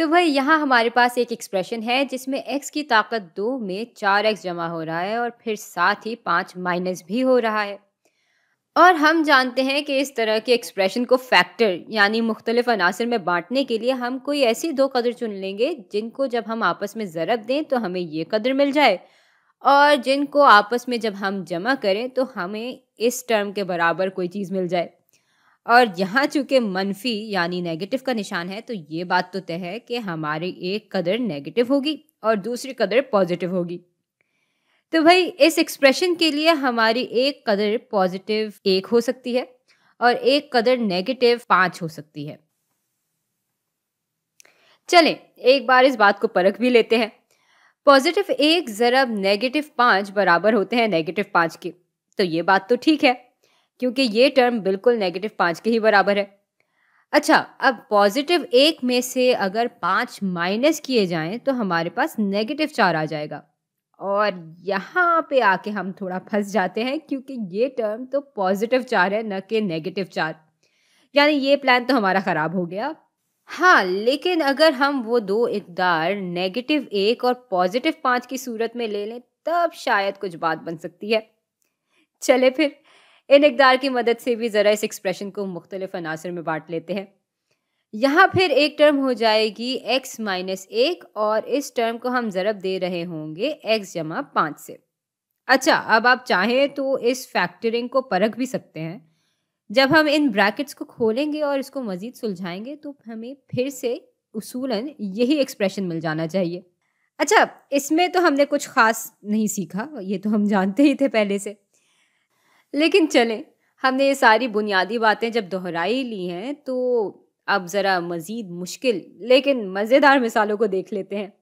तो भाई यहाँ हमारे पास एक एक्सप्रेशन है जिसमें एक्स की ताकत दो में चार एक्स जमा हो रहा है और फिर साथ ही पाँच माइनस भी हो रहा है और हम जानते हैं कि इस तरह के एक्सप्रेशन को फैक्टर यानी मुख्तलिफ अनासर में बांटने के लिए हम कोई ऐसी दो कदर चुन लेंगे जिनको जब हम आपस में ज़रब दें तो हमें ये कदर मिल जाए और जिनको आपस में जब हम जमा करें तो हमें इस टर्म के बराबर कोई चीज़ मिल जाए और यहाँ चूंकि मनफी यानी नेगेटिव का निशान है तो ये बात तो तय है कि हमारी एक कदर नेगेटिव होगी और दूसरी कदर पॉजिटिव होगी तो भाई इस एक्सप्रेशन के लिए हमारी एक कदर पॉजिटिव एक हो सकती है और एक कदर नेगेटिव पाँच हो सकती है चलें एक बार इस बात को परख भी लेते हैं पॉजिटिव एक ज़रब नेगेटिव पाँच बराबर होते हैं नेगेटिव पाँच के तो ये बात तो ठीक है क्योंकि ये टर्म बिल्कुल नेगेटिव पाँच के ही बराबर है अच्छा अब पॉजिटिव एक में से अगर पाँच माइनस किए जाएं तो हमारे पास नेगेटिव चार आ जाएगा और यहाँ पे आके हम थोड़ा फंस जाते हैं क्योंकि ये टर्म तो पॉजिटिव चार है न कि नेगेटिव चार यानी ये प्लान तो हमारा ख़राब हो गया हाँ लेकिन अगर हम वो दो इकदार नेगेटिव एक और पॉजिटिव पाँच की सूरत में ले लें तब शायद कुछ बात बन सकती है चले फिर इन इकदार की मदद से भी ज़रा इस एक्सप्रेशन को मुख्तलिफ अनासर में बांट लेते हैं यहाँ फिर एक टर्म हो जाएगी x माइनस एक और इस टर्म को हम ज़रब दे रहे होंगे x जमा पाँच से अच्छा अब आप चाहें तो इस फैक्टरिंग को परख भी सकते हैं जब हम इन ब्रैकेट्स को खोलेंगे और इसको मज़ीद सुलझाएंगे तो हमें फिर से उसूलन यही एक्सप्रेशन मिल जाना चाहिए अच्छा इसमें तो हमने कुछ ख़ास नहीं सीखा ये तो हम जानते ही थे पहले से लेकिन चलें हमने ये सारी बुनियादी बातें जब दोहराई ली हैं तो अब ज़रा मज़ीद मुश्किल लेकिन मज़ेदार मिसालों को देख लेते हैं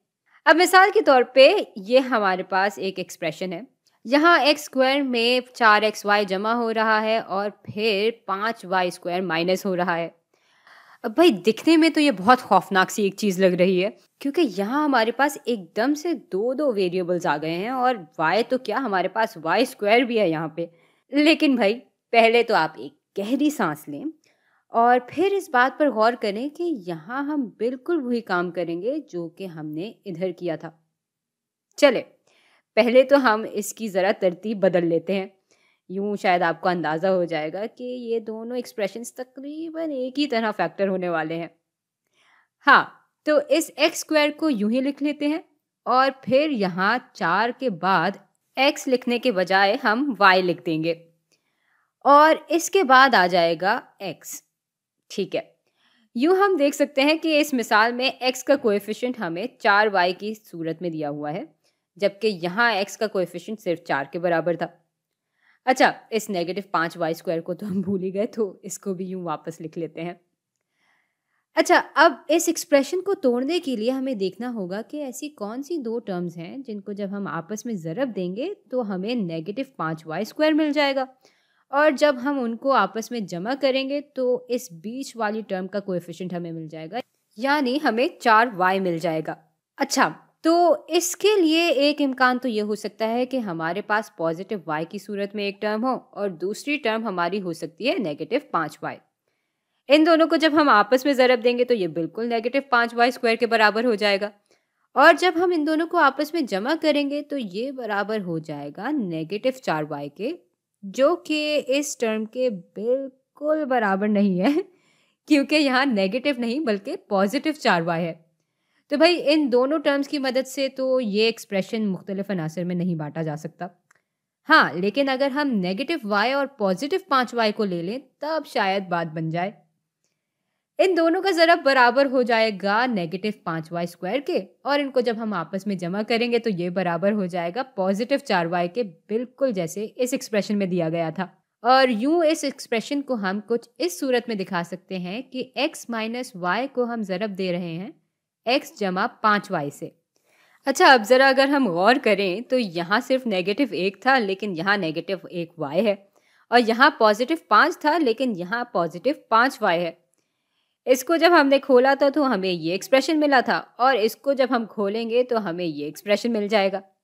अब मिसाल के तौर पे ये हमारे पास एक एक्सप्रेशन है यहाँ एक्स स्क्वायर में चार एक्स वाई जमा हो रहा है और फिर पाँच वाई स्क्वायर माइनस हो रहा है अब भाई दिखने में तो ये बहुत खौफनाक सी एक चीज़ लग रही है क्योंकि यहाँ हमारे पास एकदम से दो दो वेरिएबल्स आ गए हैं और वाई तो क्या हमारे पास वाई स्क्वायर भी है यहाँ पर लेकिन भाई पहले तो आप एक गहरी सांस लें और फिर इस बात पर गौर करें कि यहाँ हम बिल्कुल वही काम करेंगे जो कि हमने इधर किया था चले पहले तो हम इसकी ज़रा तरतीब बदल लेते हैं यूँ शायद आपको अंदाज़ा हो जाएगा कि ये दोनों एक्सप्रेशन तकरीबन एक ही तरह फैक्टर होने वाले हैं हाँ तो इस एक्स स्क्वायर को यूं ही लिख लेते हैं और फिर यहाँ चार के बाद एक्स लिखने के बजाय हम वाई लिख देंगे और इसके बाद आ जाएगा एक्स ठीक है यूँ हम देख सकते हैं कि इस मिसाल में एक्स का कोएफिशिएंट हमें चार वाई की सूरत में दिया हुआ है जबकि यहाँ एक्स का कोएफिशिएंट सिर्फ चार के बराबर था अच्छा इस नेगेटिव पाँच वाई स्क्वायर को तो हम भूल ही गए तो इसको भी यूँ वापस लिख लेते हैं अच्छा अब इस एक्सप्रेशन को तोड़ने के लिए हमें देखना होगा कि ऐसी कौन सी दो टर्म्स हैं जिनको जब हम आपस में ज़रब देंगे तो हमें नेगेटिव पाँच वाई स्क्वायर मिल जाएगा और जब हम उनको आपस में जमा करेंगे तो इस बीच वाली टर्म का कोएफिशिएंट हमें मिल जाएगा यानी हमें चार वाई मिल जाएगा अच्छा तो इसके लिए एक इम्कान तो ये हो सकता है कि हमारे पास पॉजिटिव वाई की सूरत में एक टर्म हो और दूसरी टर्म हमारी हो सकती है नेगेटिव पाँच वाई इन दोनों को जब हम आपस में ज़रब देंगे तो ये बिल्कुल नेगेटिव पाँच वाई स्क्वायर के बराबर हो जाएगा और जब हम इन दोनों को आपस में जमा करेंगे तो ये बराबर हो जाएगा नेगेटिव चार वाई के जो कि इस टर्म के बिल्कुल बराबर नहीं है क्योंकि यहाँ नेगेटिव नहीं बल्कि पॉजिटिव चार वाई है तो भाई इन दोनों टर्म्स की मदद से तो ये एक्सप्रेशन मुख्तलिफ अनासर में नहीं बांटा जा सकता हाँ लेकिन अगर हम नेगेटिव वाई और पॉजिटिव पाँच वाई को ले लें तब शायद बात बन जाए इन दोनों का ज़रा बराबर हो जाएगा नेगेटिव पाँच वाई स्क्वायर के और इनको जब हम आपस में जमा करेंगे तो ये बराबर हो जाएगा पॉजिटिव चार वाई के बिल्कुल जैसे इस एक्सप्रेशन में दिया गया था और यूँ इस एक्सप्रेशन को हम कुछ इस सूरत में दिखा सकते हैं कि एक्स माइनस वाई को हम ज़रब दे रहे हैं एक्स जमा पाँच वाई से अच्छा अब ज़रा अगर हम गौर करें तो यहाँ सिर्फ नेगेटिव एक था लेकिन यहाँ नेगेटिव एक वाई है और यहाँ पॉजिटिव पाँच था लेकिन यहाँ पॉजिटिव पाँच वाई है इसको जब हमने खोला था तो हमें ये एक्सप्रेशन मिला था और इसको जब हम खोलेंगे तो हमें ये एक्सप्रेशन मिल जाएगा